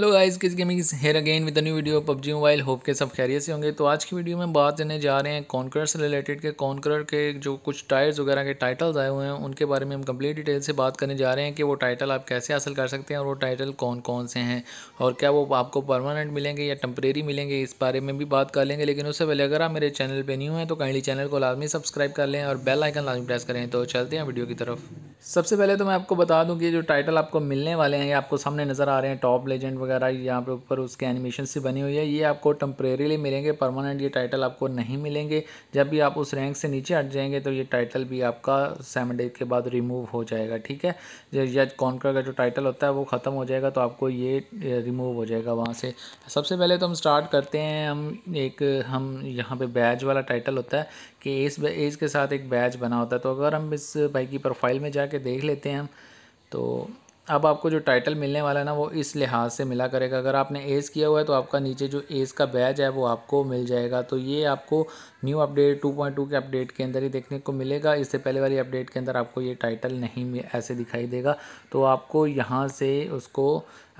hello guys Kiss gaming here again with new video PUBG mobile hope के सब खैरियत से होंगे तो आज की वीडियो में बात करने जा रहे हैं कॉन्कर से रिलेटेड के कॉन्कर के जो कुछ टायर्स वगैरह के टाइटल्स आए हुए हैं उनके बारे में हम कंप्लीट डिटेल से बात करने जा रहे हैं कि वो टाइटल आप कैसे हासिल कर सकते हैं और वो टाइटल कौन कौन से हैं और क्या वो आपको परमानेंट मिलेंगे या टम्प्रेरी मिलेंगे इस बारे में भी बात कर लेंगे लेकिन उससे पहले अगर आप मेरे चैनल पर न्यू हैं तो काइंडली चैनल को लाजमी सब्सक्राइब कर लें और बेल आइकन लाजमी प्रेस करें तो चलते हैं वीडियो की तरफ सबसे पहले तो मैं आपको बता दूं कि जो टाइटल आपको मिलने वाले हैं ये आपको सामने नज़र आ रहे हैं टॉप लेजेंड वगैरह यहाँ पे ऊपर उसके एनिमेशन से बनी हुई है ये आपको टम्प्रेरीली मिलेंगे परमानेंट ये टाइटल आपको नहीं मिलेंगे जब भी आप उस रैंक से नीचे हट जाएंगे तो ये टाइटल भी आपका सेवन डेज के बाद रिमूव हो जाएगा ठीक है या कॉन्कर का जो टाइटल होता है वो ख़त्म हो जाएगा तो आपको ये रिमूव हो जाएगा वहाँ से सबसे पहले तो हम स्टार्ट करते हैं हम एक हम यहाँ पर बैज वाला टाइटल होता है कि इस एज के साथ एक बैज बना होता है तो अगर हम इस भाई की प्रोफाइल में जाकर जाके देख लेते हैं हम तो अब आपको जो टाइटल मिलने वाला है ना वो इस लिहाज से मिला करेगा अगर आपने एज किया हुआ है तो आपका नीचे जो एज का बैज है वो आपको मिल जाएगा तो ये आपको न्यू अपडेट 2.2 के अपडेट के अंदर ही देखने को मिलेगा इससे पहले वाली अपडेट के अंदर आपको ये टाइटल नहीं ऐसे दिखाई देगा तो आपको यहाँ से उसको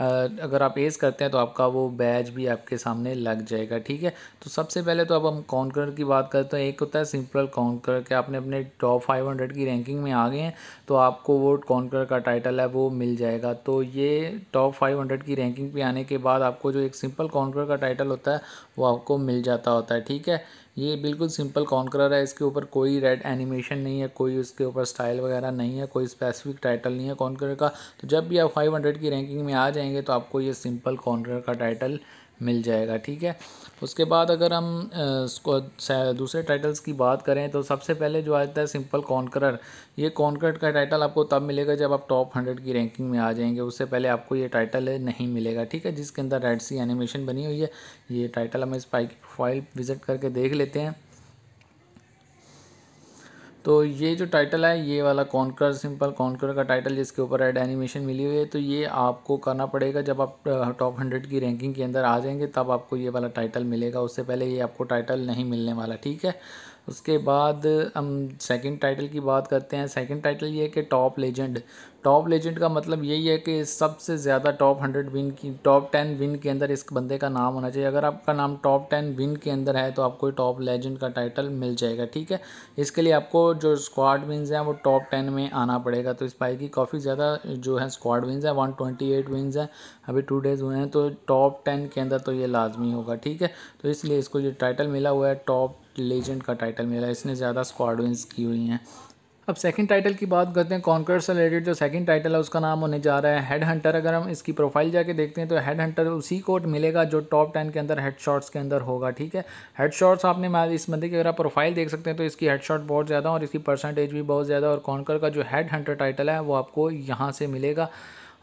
अगर आप एज करते हैं तो आपका वो बैज भी आपके सामने लग जाएगा ठीक है तो सबसे पहले तो अब हम काउंटर की बात करते हैं एक होता है सिंपल काउंटर के आपने अपने टॉप फाइव हंड्रेड की रैंकिंग में आ गए हैं तो आपको वो काउंटर का टाइटल है वो मिल जाएगा तो ये टॉप फाइव हंड्रेड की रैंकिंग पे आने के बाद आपको जो एक सिंपल काउंटर का टाइटल होता है वो आपको मिल जाता होता है ठीक है ये बिल्कुल सिंपल कॉन्करर है इसके ऊपर कोई रेड एनिमेशन नहीं है कोई उसके ऊपर स्टाइल वगैरह नहीं है कोई स्पेसिफिक टाइटल नहीं है कॉन्करर का तो जब भी आप फाइव हंड्रेड की रैंकिंग में आ जाएंगे तो आपको ये सिंपल कॉन्करर का टाइटल मिल जाएगा ठीक है उसके बाद अगर हम इसको दूसरे टाइटल्स की बात करें तो सबसे पहले जो आता है सिंपल कॉन्करर ये कॉन्करट का टाइटल आपको तब मिलेगा जब आप टॉप हंड्रेड की रैंकिंग में आ जाएंगे उससे पहले आपको ये टाइटल नहीं मिलेगा ठीक है जिसके अंदर रेड सी एनिमेशन बनी हुई है ये टाइटल हम इस पाई की प्रोफाइल विजिट करके देख लेते हैं तो ये जो टाइटल है ये वाला कॉन्कर सिंपल कॉन्कर का टाइटल जिसके ऊपर एड एनिमेशन मिली हुई है तो ये आपको करना पड़ेगा जब आप टॉप हंड्रेड की रैंकिंग के अंदर आ जाएंगे तब आपको ये वाला टाइटल मिलेगा उससे पहले ये आपको टाइटल नहीं मिलने वाला ठीक है उसके बाद हम सेकंड टाइटल की बात करते हैं सेकंड टाइटल ये है कि टॉप लेजेंड टॉप लेजेंड का मतलब यही है कि सबसे ज़्यादा टॉप हंड्रेड विन की टॉप टेन विन के अंदर इस बंदे का नाम होना चाहिए अगर आपका नाम टॉप टेन विन के अंदर है तो आपको टॉप लेजेंड का टाइटल मिल जाएगा ठीक है इसके लिए आपको जो स्क्वाड विन्स हैं वो टॉप टेन में आना पड़ेगा तो इस बाइक की काफ़ी ज़्यादा जो है स्क्वाड विन्स हैं वन ट्वेंटी एट विन्स हैं अभी टू डेज़ हुए हैं तो टॉप टेन के अंदर तो ये लाजमी होगा ठीक है तो इसलिए इसको जो टाइटल मिला हुआ है टॉप लेजेंड का टाइटल मिला इसने ज़्यादा स्क्वाड विन्स की हुई हैं अब सेकंड टाइटल की बात करते हैं कॉन्कर से रिलेटेड जो सेकंड टाइटल है उसका नाम होने जा रहा है हेड हंटर अगर हम इसकी प्रोफाइल जाके देखते हैं तो हेड हंटर उसी कोट मिलेगा जो टॉप टेन के अंदर हेड के अंदर होगा ठीक है हेड आपने इस बंदे की अगर आप प्रोफाइल देख सकते हैं तो इसकी हेड बहुत ज़्यादा और इसकी परसेंटेज भी बहुत ज़्यादा और कॉन्कर का जो हेड हंटर टाइटल है वो आपको यहाँ से मिलेगा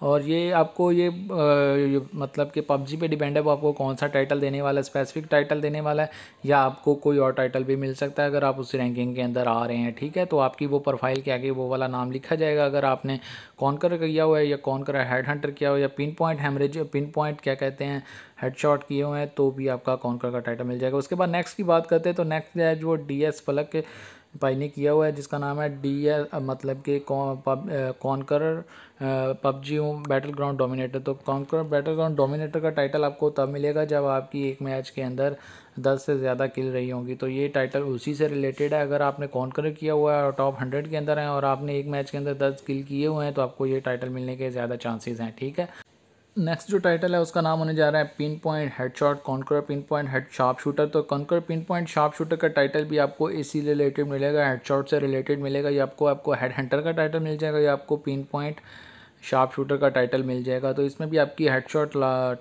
और ये आपको ये मतलब कि पबजी पे डिपेंड है वो आपको कौन सा टाइटल देने वाला है स्पेसिफिक टाइटल देने वाला है या आपको कोई और टाइटल भी मिल सकता है अगर आप उस रैंकिंग के अंदर आ रहे हैं ठीक है तो आपकी वो प्रोफाइल के आगे वो वाला नाम लिखा जाएगा अगर आपने कर किया हुआ है या कर हेड हंटर किया हुआ या pinpoint haemorrhage pinpoint क्या कहते हैं हेडशॉट किए हुए हैं तो भी आपका कॉन्कर का टाइटल मिल जाएगा उसके बाद नेक्स्ट की बात करते हैं तो नेक्स्ट है जो डी एस पलक भाई ने किया हुआ है जिसका नाम है डी एस मतलब कि conqueror PUBG battleground dominator तो कॉन्कर बैटल ग्राउंड डोमिनेटर का टाइटल आपको तब मिलेगा जब आपकी एक मैच के अंदर दस से ज़्यादा किल रही होंगी तो ये टाइटल उसी से रिलेटेड है अगर आपने कॉन्कर किया हुआ है और टॉप हंड्रेड के अंदर हैं और आपने एक मैच के अंदर दस किल किए हुए हैं तो आपको ये टाइटल मिलने के ज़्यादा चांसेज़ हैं ठीक है नेक्स्ट जो टाइटल है उसका नाम होने जा रहा है pinpoint headshot conqueror pinpoint head sharpshooter तो conqueror pinpoint sharpshooter का टाइटल भी आपको इसी रिलेटेड मिलेगा हेड शॉट से रिलेटेड मिलेगा या आपको आपको हेड हंटर का टाइटल मिल जाएगा या आपको पिन पॉइंट शार्प शूटर का टाइटल मिल जाएगा तो इसमें भी आपकी हेड शॉट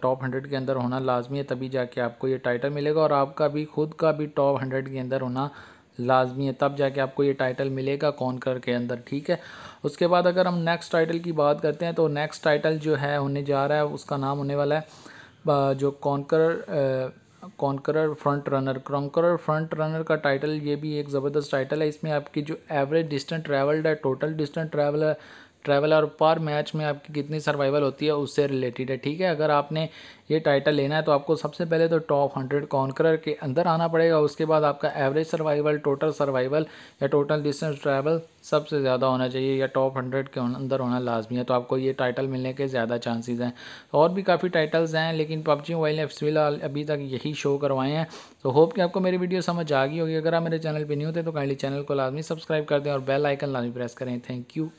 टॉप हंड्रेड के अंदर होना लाजमी है तभी जाके आपको ये टाइटल मिलेगा और आपका भी खुद का भी टॉप हंड्रेड के अंदर होना लाजमी है तब जाके आपको ये टाइटल मिलेगा कौन कर के अंदर ठीक है उसके बाद अगर हम नेक्स्ट टाइटल की बात करते हैं तो नेक्स्ट टाइटल जो है होने जा रहा है उसका नाम होने वाला है जो conqueror conqueror frontrunner conqueror frontrunner का टाइटल ये भी एक ज़बरदस्त टाइटल है इसमें आपकी जो एवरेज डिस्टेंस ट्रैवल्ड है टोटल डिस्टेंस ट्रैवल है ट्रैवल और पर मैच में आपकी कितनी सर्वाइवल होती है उससे रिलेटेड है ठीक है अगर आपने ये टाइटल लेना है तो आपको सबसे पहले तो टॉप हंड्रेड कॉन्करर के अंदर आना पड़ेगा उसके बाद आपका एवरेज सर्वाइवल टोटल सर्वाइवल या टोटल डिस्टेंस ट्रैवल सबसे ज़्यादा होना चाहिए या टॉप हंड्रेड के अंदर होना लाजमी है तो आपको ये टाइटल मिलने के ज़्यादा चांसेज़ हैं और भी काफ़ी टाइटल्स हैं लेकिन पबजी मोबाइल ने फिलहाल अभी तक यही शो करवाए हैं तो होप कि आपको मेरी वीडियो समझ आ गई होगी अगर आप मेरे चैनल पर नहीं होते तो काइंडली चैनल को लाजमी सब्सक्राइब कर दें और बेल आइकन लाजमी प्रेस करें थैंक यू